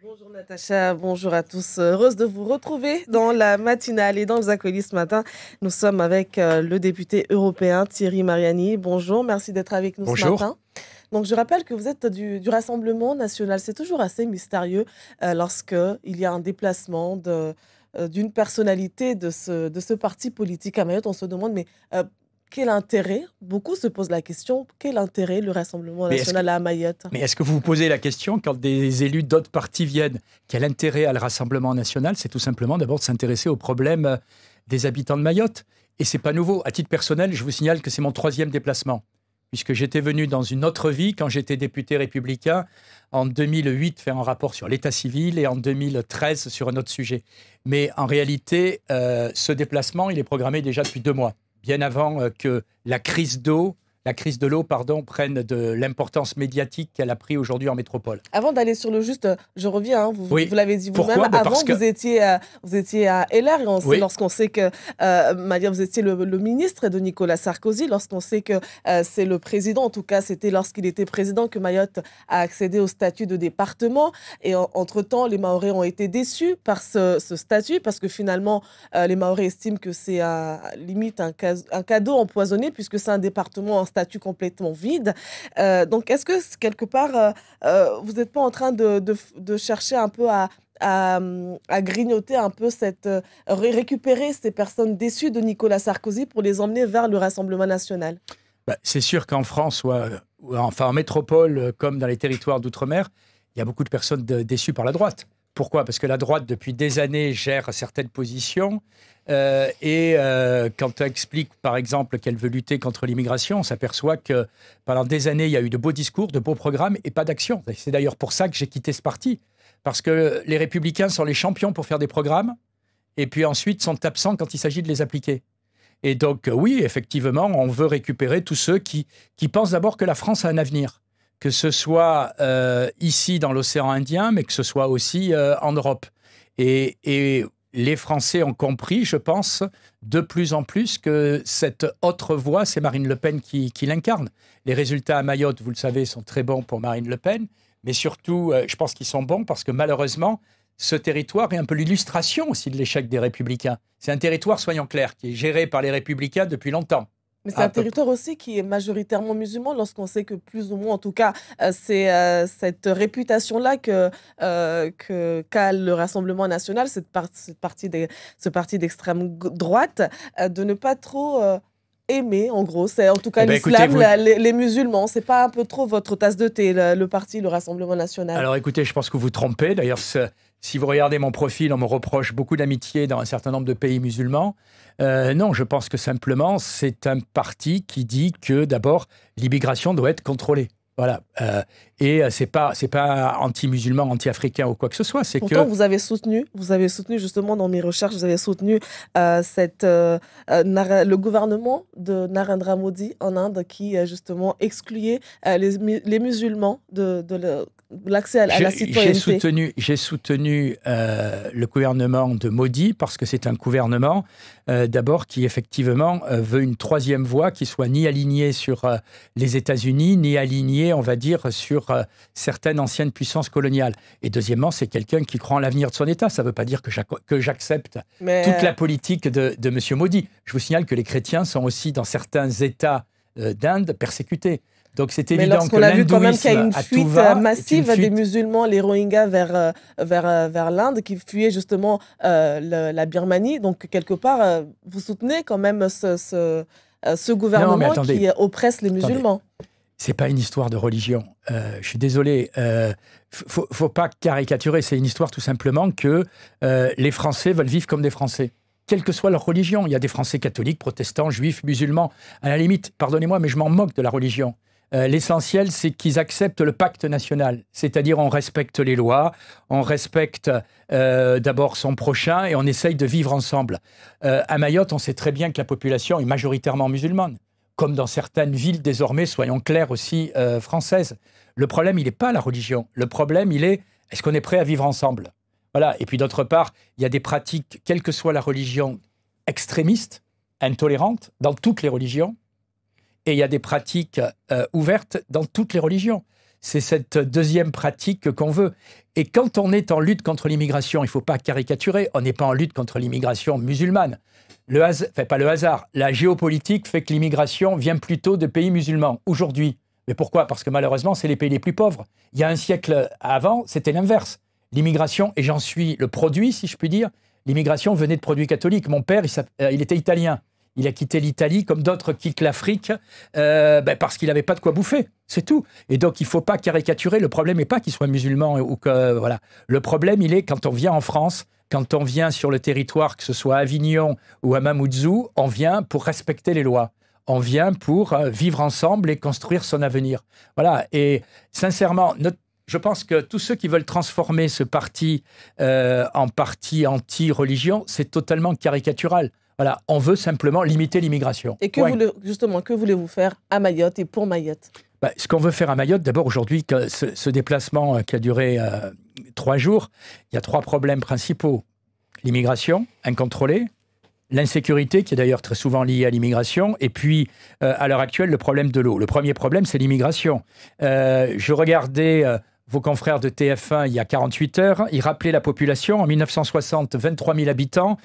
Bonjour Natacha, bonjour à tous. Heureuse de vous retrouver dans la matinale et dans les acolytes ce matin. Nous sommes avec euh, le député européen Thierry Mariani. Bonjour, merci d'être avec nous ce matin. Donc je rappelle que vous êtes du, Rassemblement national. C'est toujours assez mystérieux euh, lorsque lorsqu'il y a un déplacement de, euh, d'une personnalité de ce, de ce parti politique à Mayotte, on se demande, mais quel intérêt Beaucoup se posent la question quel intérêt le Rassemblement national à Mayotte Mais est-ce que vous vous posez la question quand des élus d'autres partis viennent Quel intérêt à le Rassemblement national C'est tout simplement d'abord de s'intéresser aux problèmes euh, des habitants de Mayotte. Et c'est pas nouveau. À titre personnel, je vous signale que c'est mon troisième déplacement, puisque j'étais venu dans une autre vie quand j'étais député républicain en 2008 faire un rapport sur l'état civil et en 2013 sur un autre sujet. Mais en réalité, euh, ce déplacement, il est programmé déjà depuis deux mois bien avant euh, que la crise d'eau la crise de l'eau pardon, prenne de l'importance médiatique qu'elle a pris aujourd'hui en métropole. Avant d'aller sur le juste, je reviens, hein, vous, vous l'avez dit vous-même, bah, avant que... vous, étiez à, euh, vous étiez à LR, et lorsqu'on sait que, euh, vous étiez le, ministre de Nicolas Sarkozy, lorsqu'on sait que euh, c'est le président, en tout cas c'était lorsqu'il était président que Mayotte a accédé au statut de département, et entre-temps les Maoris ont été déçus par ce, statut, parce que finalement euh, les Maoris estiment que c'est à limite un, cadeau empoisonné, puisque c'est un département en complètement vide. Euh, donc, est-ce que quelque part, euh, euh, vous n'êtes pas en train de, chercher un peu à, hum, grignoter un peu cette. récupérer ces personnes déçues de Nicolas Sarkozy pour les emmener vers le Rassemblement national bah, C'est sûr qu'en France, ou, enfin en métropole, comme dans les territoires d'outre-mer, il y a beaucoup de personnes déçues par la droite. Pourquoi Parce que la droite, depuis des années, gère certaines positions. Euh, et euh, quand on explique, par exemple, qu'elle veut lutter contre l'immigration, on s'aperçoit que pendant des années, il y a eu de beaux discours, de beaux programmes et pas d'action. C'est d'ailleurs pour ça que j'ai quitté ce parti. Parce que les républicains sont les champions pour faire des programmes et puis ensuite sont absents quand il s'agit de les appliquer. Et donc, oui, effectivement, on veut récupérer tous ceux qui pensent d'abord que la France a un avenir que ce soit euh, ici dans l'océan Indien, mais que ce soit aussi euh, en Europe. Et, les Français ont compris, je pense, de plus en plus que cette autre voie, c'est Marine Le Pen qui, qui l'incarne. Les résultats à Mayotte, vous le savez, sont très bons pour Marine Le Pen, mais surtout, euh, je pense qu'ils sont bons parce que malheureusement, ce territoire est un peu l'illustration aussi de l'échec des Républicains. C'est un territoire, soyons clairs, qui est géré par les Républicains depuis longtemps mais c'est un ah, territoire aussi qui est majoritairement musulman, lorsqu'on sait que plus ou moins, en tout cas, euh, c'est euh, cette réputation-là euh, que qu'a le Rassemblement national, cette, partie des, ce parti d'extrême droite, de ne pas trop aimer, en gros. C'est en tout cas eh ben, l'islam, les, musulmans, musulmans. C'est pas un peu trop votre tasse de thé, le, parti, le Rassemblement national. Alors écoutez, je pense que vous trompez. D'ailleurs, si vous regardez mon profil, on me reproche beaucoup d'amitié dans un certain nombre de pays musulmans. Euh, non, je pense que simplement, c'est un parti qui dit que d'abord, l'immigration doit être contrôlée. Voilà. Euh, et euh, c'est pas c'est pas anti-musulman, anti-africain ou quoi que ce soit. C'est Pourtant, que... vous avez soutenu, vous avez soutenu justement dans mes recherches, vous avez soutenu cette le gouvernement de Narendra Modi en Inde qui justement excluait les, musulmans de, de l'accès à, J'ai soutenu, soutenu euh, le gouvernement de Modi parce que c'est un gouvernement euh, d'abord qui effectivement euh, veut une troisième voie qui soit ni alignée sur les États-Unis, ni alignée, on va dire, sur certaines anciennes puissances coloniales. Et deuxièmement, c'est quelqu'un qui croit en l'avenir de son État. Ça ne veut pas dire que j'accepte toute la politique de, de M. Modi. Je vous signale que les chrétiens sont aussi dans certains États euh, d'Inde persécutée. Donc c'est évident Mais lorsqu'on a vu quand même qu'il y a une fuite massive des musulmans, les Rohingyas, vers, euh, vers, euh, vers l'Inde, qui fuyaient justement la Birmanie. Donc quelque part, vous soutenez quand même ce, ce, gouvernement qui oppresse les musulmans. C'est pas une histoire de religion. je suis désolé. faut, faut pas caricaturer. C'est une histoire tout simplement que les Français veulent vivre comme des Français quelle que soit leur religion. Il y a des Français catholiques, protestants, juifs, musulmans. À la limite, pardonnez-moi, mais je m'en moque de la religion. Euh, l'essentiel, c'est qu'ils acceptent le pacte national, c'est-à-dire on respecte les lois, on respecte euh, d'abord son prochain et on essaye de vivre ensemble. Euh, à Mayotte, on sait très bien que la population est majoritairement musulmane, comme dans certaines villes désormais, soyons clairs aussi, françaises. Le problème, il n'est pas la religion, le problème, il est est-ce qu'on est prêt à vivre ensemble et puis d'autre part, il y a des pratiques, quelle que soit la religion, extrémistes, intolérantes, dans toutes les religions. Et il y a des pratiques euh, ouvertes dans toutes les religions. C'est cette deuxième pratique qu'on veut. Et quand on est en lutte contre l'immigration, il ne faut pas caricaturer, on n'est pas en lutte contre l'immigration musulmane. Le pas le hasard, la géopolitique fait que l'immigration vient plutôt de pays musulmans aujourd'hui. Mais pourquoi Parce que malheureusement, c'est les pays les plus pauvres. Il y a un siècle avant, c'était l'inverse. L'immigration, et j'en suis le produit, si je puis dire, l'immigration venait de produits catholiques. Mon père, il, euh, était italien. Il a quitté l'Italie comme d'autres quittent l'Afrique euh, ben, parce qu'il n'avait pas de quoi bouffer. C'est tout. Et donc, il ne faut pas caricaturer. Le problème n'est pas qu'il soit musulman ou que. Euh, voilà. Le problème, il est quand on vient en France, quand on vient sur le territoire, que ce soit à Avignon ou à Mamoudzou, on vient pour respecter les lois. On vient pour vivre ensemble et construire son avenir. Voilà. Et sincèrement, notre je pense que tous ceux qui veulent transformer ce parti euh, en parti anti-religion, c'est totalement caricatural. Voilà, on veut simplement limiter l'immigration. Et que voulez, justement, que voulez-vous faire à Mayotte et pour Mayotte bah, ce qu'on veut faire à Mayotte, d'abord aujourd'hui, ce, ce, déplacement euh, qui a duré euh, trois jours, il y a trois problèmes principaux. L'immigration incontrôlée, l'insécurité, qui est d'ailleurs très souvent liée à l'immigration, et puis à l'heure actuelle, le problème de l'eau. Le premier problème, c'est l'immigration. je regardais vos confrères de TF1 il y a 48 heures. Ils rappelaient la population. En 1960, 23 000 habitants.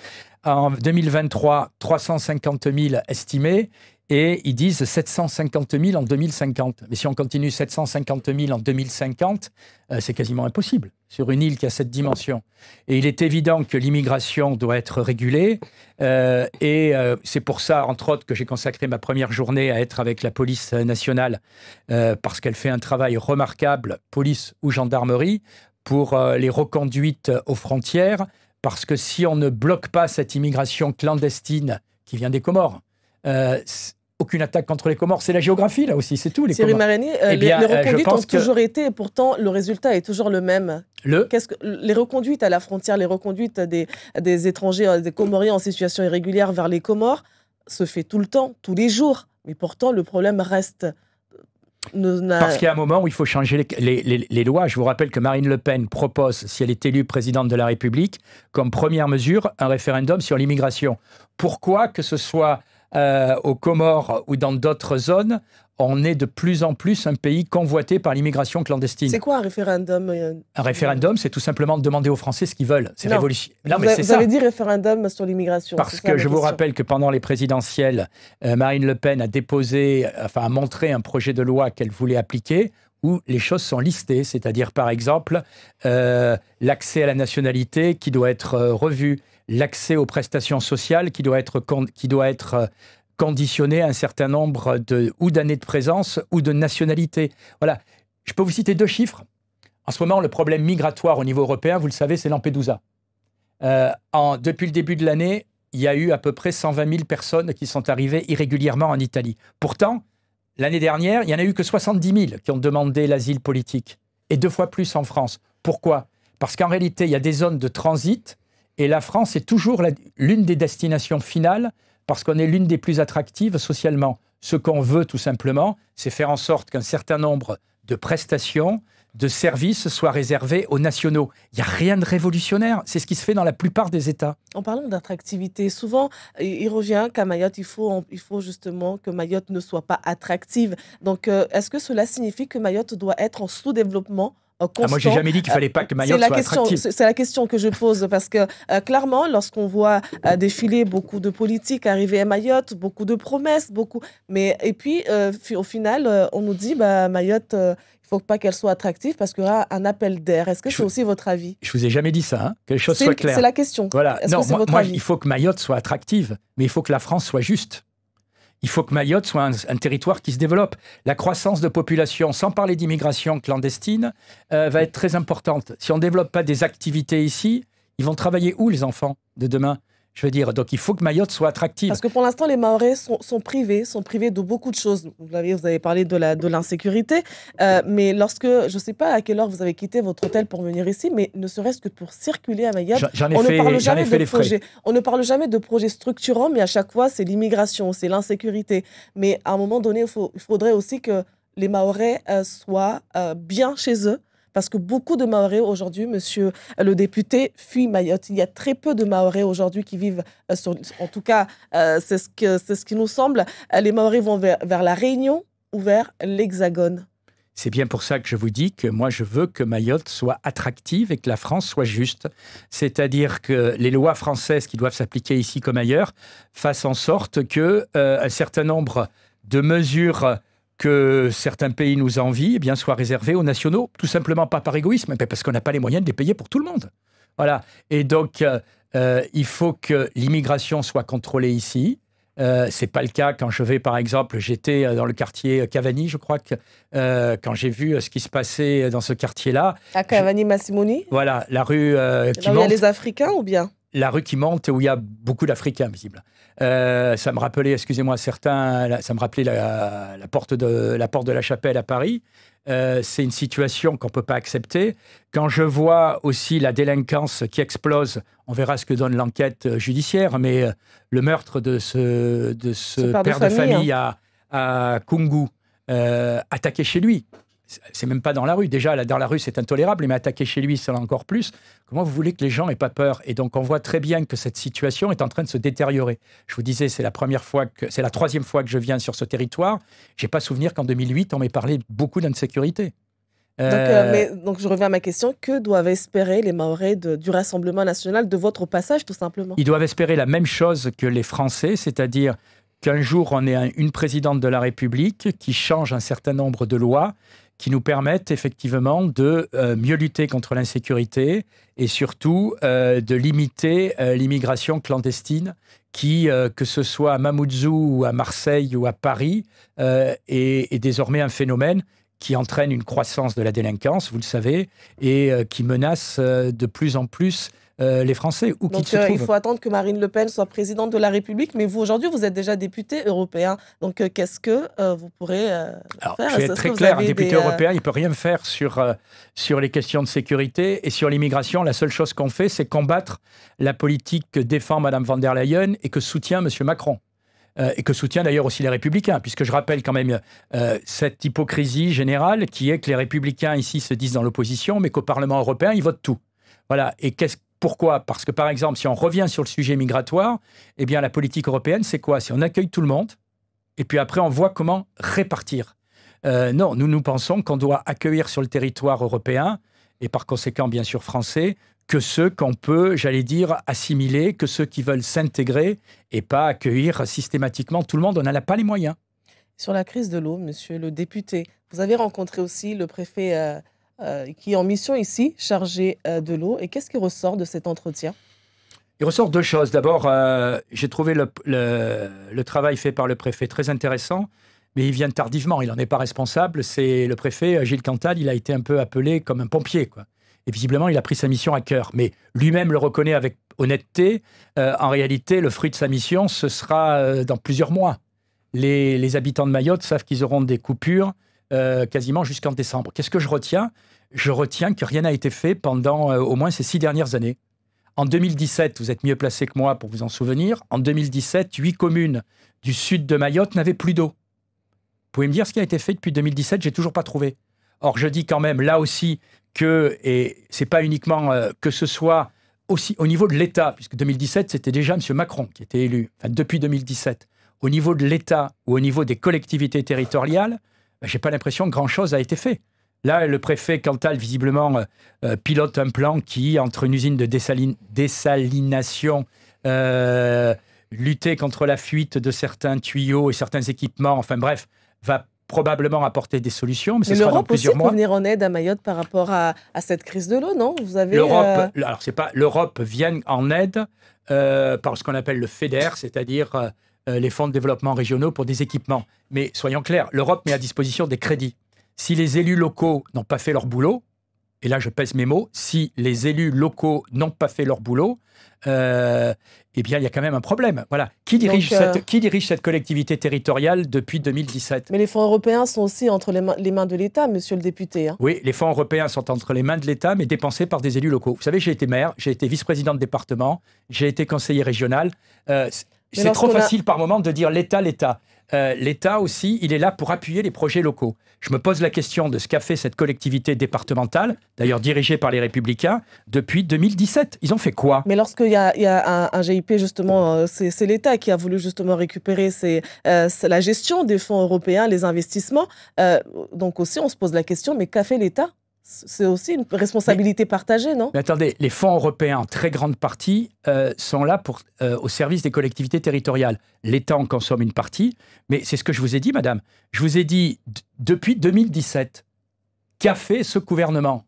En 2023, 350 000 estimés et ils disent 750 000 en 2050. Mais si on continue 750 000 en 2050, euh, c'est quasiment impossible sur une île qui a cette dimension. Et il est évident que l'immigration doit être régulée. Euh, et euh, c'est pour ça, entre autres, que j'ai consacré ma première journée à être avec la police nationale, parce qu'elle fait un travail remarquable, police ou gendarmerie, pour les reconduites aux frontières, parce que si on ne bloque pas cette immigration clandestine qui vient des Comores, euh, aucune attaque contre les Comores. C'est la géographie, là aussi, c'est tout. Les Thierry Marigny, euh, eh bien, les, euh, reconduites ont toujours été, pourtant, le résultat est toujours le même. Qu'est-ce que, les reconduites à la frontière, les reconduites des, des étrangers, des Comoriens en situation irrégulière vers les Comores, se fait tout le temps, tous les jours. Mais pourtant, le problème reste. Parce qu'il y a un moment où il faut changer les, lois. Je vous rappelle que Marine Le Pen propose, si elle est élue présidente de la République, comme première mesure, un référendum sur l'immigration. Pourquoi que ce soit euh, aux Comores ou dans d'autres zones, on est de plus en plus un pays convoité par l'immigration clandestine. C'est quoi un référendum euh, Un référendum, c'est tout simplement demander aux Français ce qu'ils veulent. C'est Non, vous mais Vous avez dit référendum sur l'immigration. Parce que je vous rappelle que pendant les présidentielles, euh, Marine Le Pen a déposé, enfin a montré un projet de loi qu'elle voulait appliquer où les choses sont listées, c'est-à-dire par exemple l'accès à la nationalité qui doit être revu, l'accès aux prestations sociales qui doit être, qui doit être euh, conditionné à un certain nombre de, ou d'années de présence ou de nationalité. Voilà. Je peux vous citer deux chiffres. En ce moment, le problème migratoire au niveau européen, vous le savez, c'est Lampedusa. Euh, en, depuis le début de l'année, il y a eu à peu près 120 000 personnes qui sont arrivées irrégulièrement en Italie. Pourtant, l'année dernière, il n'y en a eu que 70 000 qui ont demandé l'asile politique, et deux fois plus en France. Pourquoi Parce qu'en réalité, il y a des zones de transit et la France est toujours l'une des destinations finales parce qu'on est l'une des plus attractives socialement. Ce qu'on veut tout simplement, c'est faire en sorte qu'un certain nombre de prestations, de services soient réservés aux nationaux. Il n'y a rien de révolutionnaire. C'est ce qui se fait dans la plupart des États. En parlant d'attractivité, souvent, il revient qu'à Mayotte, il faut, il faut justement que Mayotte ne soit pas attractive. Donc, euh, est-ce que cela signifie que Mayotte doit être en sous-développement moi, euh, je ah, moi, j'ai jamais dit qu'il fallait pas que euh, Mayotte soit attractive. C'est la question que je pose parce que euh, clairement, lorsqu'on voit défiler beaucoup de politiques arriver à Mayotte, beaucoup de promesses, beaucoup. Mais et puis au final, on nous dit bah Mayotte. il faut pas qu'elle soit attractive parce qu'il y aura un appel d'air. Est-ce que c'est aussi votre avis Je vous ai jamais dit ça. Hein, que les choses soient claires. C'est la question. Voilà. Non, que moi, votre moi il faut que Mayotte soit attractive, mais il faut que la France soit juste. Il faut que Mayotte soit un, territoire qui se développe. La croissance de population, sans parler d'immigration clandestine, euh, va être très importante. Si on ne développe pas des activités ici, ils vont travailler où les enfants de demain je veux dire, donc il faut que Mayotte soit attractive. Parce que pour l'instant, les Maoris sont, privés, sont privés de beaucoup de choses. Vous avez, parlé de, l'insécurité, euh, mais lorsque, je ne sais pas à quelle heure vous avez quitté votre hôtel pour venir ici, mais ne serait-ce que pour circuler à Mayotte, on ne parle jamais de projets. On ne parle jamais de projets structurants, mais à chaque fois, c'est l'immigration, c'est l'insécurité. Mais à un moment donné, il, faudrait aussi que les Maoris euh, soient euh, bien chez eux parce que beaucoup de Maoris aujourd'hui, monsieur le député, fuient Mayotte. Il y a très peu de Maoris aujourd'hui qui vivent, euh, sur, en tout cas, euh, c'est ce, ce qui nous semble. Euh, les Maoris vont vers, la Réunion ou vers l'Hexagone. C'est bien pour ça que je vous dis que moi, je veux que Mayotte soit attractive et que la France soit juste. C'est-à-dire que les lois françaises qui doivent s'appliquer ici comme ailleurs fassent en sorte que un certain nombre de mesures que certains pays nous envient, eh bien, soit réservé aux nationaux, tout simplement pas par égoïsme, mais parce qu'on n'a pas les moyens de les payer pour tout le monde. Voilà. Et donc, euh, euh, il faut que l'immigration soit contrôlée ici. Euh, c'est pas le cas quand je vais, par exemple, j'étais dans le quartier Cavani, je crois que quand j'ai vu ce qui se passait dans ce quartier-là. À Cavani Massimoni Voilà, la rue qui il y a les Africains ou bien la rue qui monte où il y a beaucoup d'Africains, visibles. Euh, ça me rappelait, excusez-moi, certains, ça me rappelait la, porte de, la porte de la chapelle à Paris. Euh, c'est une situation qu'on ne peut pas accepter. Quand je vois aussi la délinquance qui explose, on verra ce que donne l'enquête euh, judiciaire, mais le meurtre de ce, de ce père, de famille, hein. à, à Kungu, attaqué chez lui, c'est même pas dans la rue. Déjà, dans la rue, c'est intolérable, mais attaquer chez lui, c'est encore plus. Comment vous voulez que les gens aient pas peur Et donc, on voit très bien que cette situation est en train de se détériorer. Je vous disais, c'est la première fois que, c'est la troisième fois que je viens sur ce territoire. J'ai pas souvenir qu'en 2008, on m'ait parlé beaucoup d'insécurité. Euh, euh, donc, je reviens à ma question. Que doivent espérer les Maoris du Rassemblement national de votre passage, tout simplement Ils doivent espérer la même chose que les Français, c'est-à-dire qu'un jour on ait une présidente de la République qui change un certain nombre de lois qui nous permettent effectivement de euh, mieux lutter contre l'insécurité et surtout euh, de limiter euh, l'immigration clandestine qui, que ce soit à Mamoudzou ou à Marseille ou à Paris, est, désormais un phénomène qui entraîne une croissance de la délinquance, vous le savez, et qui menace de plus en plus euh, les Français, ou qu'ils se euh, Il faut attendre que Marine Le Pen soit présidente de la République, mais vous, aujourd'hui, vous êtes déjà député européen. Donc, euh, qu'est-ce que vous pourrez Alors, faire Je vais être très clair, un député européen, il ne peut rien faire sur, sur les questions de sécurité et sur l'immigration. La seule chose qu'on fait, c'est combattre la politique que défend Mme von der Leyen et que soutient M. Macron. et que soutient d'ailleurs aussi les républicains, puisque je rappelle quand même cette hypocrisie générale qui est que les républicains ici se disent dans l'opposition, mais qu'au Parlement européen, ils votent tout. Voilà. Et qu'est-ce pourquoi Parce que, par exemple, si on revient sur le sujet migratoire, eh bien, la politique européenne, c'est quoi C'est on accueille tout le monde, et puis après, on voit comment répartir. Euh, non, nous, nous pensons qu'on doit accueillir sur le territoire européen, et par conséquent, bien sûr, français, que ceux qu'on peut, j'allais dire, assimiler, que ceux qui veulent s'intégrer, et pas accueillir systématiquement tout le monde. On n'en a pas les moyens. Sur la crise de l'eau, monsieur le député, vous avez rencontré aussi le préfet euh, euh, qui est en mission ici, chargé euh, de l'eau. Et qu'est-ce qui ressort de cet entretien il ressort deux choses. D'abord, euh, j'ai trouvé le, travail fait par le préfet très intéressant, mais il vient tardivement. Il n'en est pas responsable. C'est le préfet Gilles Cantal. Il a été un peu appelé comme un pompier, quoi. Et visiblement, il a pris sa mission à cœur. Mais lui-même le reconnaît avec honnêteté. en réalité, le fruit de sa mission, ce sera dans plusieurs mois. les habitants de Mayotte savent qu'ils auront des coupures euh, quasiment jusqu'en décembre. Qu'est-ce que je retiens Je retiens que rien n'a été fait pendant euh, au moins ces six dernières années. En 2017, vous êtes mieux placé que moi pour vous en souvenir, en 2017, huit communes du sud de Mayotte n'avaient plus d'eau. Vous pouvez me dire ce qui a été fait depuis 2017 J'ai toujours pas trouvé. Or, je dis quand même là aussi que, et n'est pas uniquement euh, que ce soit aussi au niveau de l'État, puisque 2017, c'était déjà M. Macron qui était élu, depuis 2017, au niveau de l'État ou au niveau des collectivités territoriales, ben, j'ai pas l'impression que grand-chose a été fait. Là, le préfet Cantal, visiblement, euh, euh, pilote un plan qui, entre une usine de désalination, dessalination, euh, lutter contre la fuite de certains tuyaux et certains équipements, enfin bref, va probablement apporter des solutions, mais, l'Europe aussi peut venir en aide à Mayotte par rapport à, cette crise de l'eau, non Vous avez l'Europe. Alors c'est pas l'Europe vient en aide par ce qu'on appelle le FEDER, c'est-à-dire euh, les fonds de développement régionaux pour des équipements. Mais soyons clairs, l'Europe met à disposition des crédits. Si les élus locaux n'ont pas fait leur boulot, et là je pèse mes mots, si les élus locaux n'ont pas fait leur boulot, euh, eh bien il y a quand même un problème. Voilà. Qui dirige, euh, cette, qui dirige cette collectivité territoriale depuis 2017 Mais les fonds européens sont aussi entre les, mains, de l'État, monsieur le député. Hein. Oui, les fonds européens sont entre les mains de l'État, mais dépensés par des élus locaux. Vous savez, j'ai été maire, j'ai été vice-président de département, j'ai été conseiller régional. C'est trop facile par moment de dire l'État, l'État. Euh, L'État aussi, il est là pour appuyer les projets locaux. Je me pose la question de ce qu'a fait cette collectivité départementale, d'ailleurs dirigée par les Républicains, depuis 2017. Ils ont fait quoi Mais lorsqu'il y, y a, un, un GIP, justement, euh, c'est l'État qui a voulu justement récupérer euh, la gestion des fonds européens, les investissements. donc aussi, on se pose la question, mais qu'a fait l'État c'est aussi une responsabilité partagée, non Mais attendez, les fonds européens, en très grande partie, euh, sont là pour, euh, au service des collectivités territoriales. L'État en consomme une partie, mais c'est ce que je vous ai dit, madame. Je vous ai dit, depuis 2017, qu'a fait ce gouvernement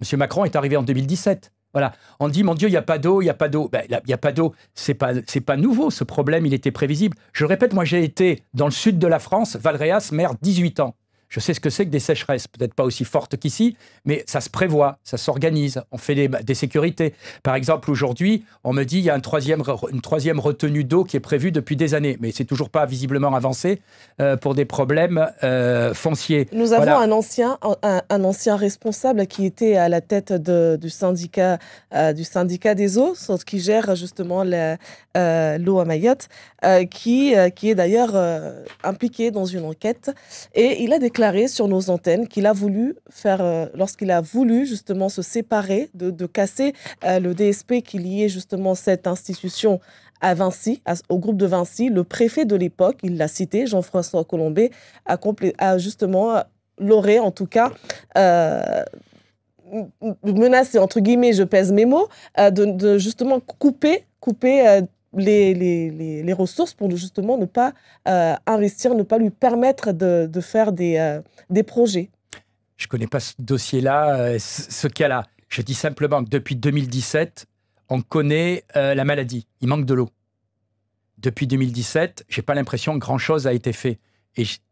Monsieur Macron est arrivé en 2017. Voilà. On dit, mon Dieu, il n'y a pas d'eau, il n'y a pas d'eau. Ben, il n'y a pas d'eau. C'est pas, pas nouveau, ce problème, il était prévisible. Je répète, moi, j'ai été dans le sud de la France, Valréas, maire, 18 ans. Je sais ce que c'est que des sécheresses, peut-être pas aussi fortes qu'ici, mais ça se prévoit, ça s'organise. On fait des, sécurités. Par exemple, aujourd'hui, on me dit il y a un troisième, une troisième retenue d'eau qui est prévue depuis des années, mais c'est toujours pas visiblement avancé euh, pour des problèmes euh, fonciers. Nous avons un ancien, un, ancien responsable qui était à la tête du syndicat euh, du syndicat des eaux, qui gère justement l'eau à Mayotte, qui qui est d'ailleurs impliqué dans une enquête et il a déclaré sur nos antennes qu'il a voulu faire, euh, lorsqu'il a voulu justement se séparer, de, casser euh, le DSP qui liait justement cette institution à Vinci, au groupe de Vinci, le préfet de l'époque, il l'a cité, Jean-François Colombet, a, a, justement euh, l'aurait en tout cas menacé, entre guillemets, je pèse mes mots, de, de, justement couper, couper les, les, ressources pour justement ne pas euh, investir, ne pas lui permettre de, faire euh, des, projets. Je ne connais pas ce dossier-là, euh, ce cas-là. Je dis simplement que depuis 2017, on connaît la maladie. Il manque de l'eau. Depuis 2017, n'ai pas l'impression que grand-chose a été fait.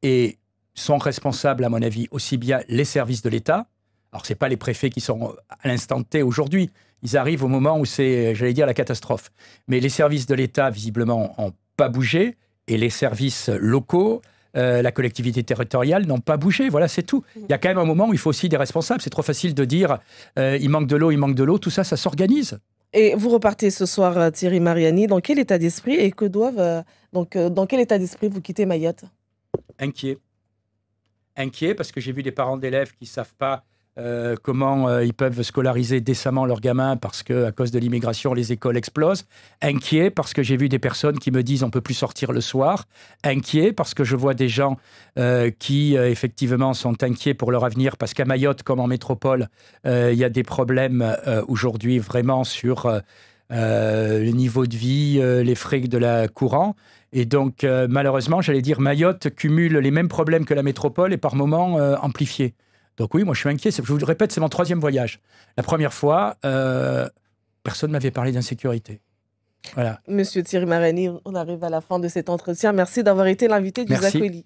Et, sont responsables, à mon avis, aussi bien les services de l'État. Alors, ce pas les préfets qui sont à l'instant T aujourd'hui, ils arrivent au moment où c'est, j'allais dire, la catastrophe. Mais les services de l'État, visiblement, n'ont pas bougé, et les services locaux, euh, la collectivité territoriale n'ont pas bougé. Voilà, c'est tout. Mm-hmm. Il y a quand même un moment où il faut aussi des responsables. C'est trop facile de dire euh, il manque de l'eau, il manque de l'eau. Tout ça, ça s'organise. Et vous repartez ce soir, euh, Thierry Mariani. Dans quel état d'esprit et que doivent donc dans quel état d'esprit vous quittez Mayotte Inquiet. Inquiet parce que j'ai vu des parents d'élèves qui savent pas euh, comment euh, ils peuvent scolariser décemment leurs gamins parce que à cause de l'immigration les écoles explosent, inquiet parce que j'ai vu des personnes qui me disent on peut plus sortir le soir, inquiet parce que je vois des gens euh, qui effectivement sont inquiets pour leur avenir parce qu'à Mayotte comme en métropole il y a des problèmes aujourd'hui vraiment sur le niveau de vie, les frais de la courant. Et donc, malheureusement, j'allais dire, Mayotte cumule les mêmes problèmes que la métropole et par moments amplifiés. Donc oui, moi je suis inquiet. Je vous le répète, c'est mon troisième voyage. La première fois, euh, personne ne m'avait parlé d'insécurité. Voilà. Monsieur Thierry Marani, on arrive à la fin de cet entretien. Merci d'avoir été l'invité du Zakoli.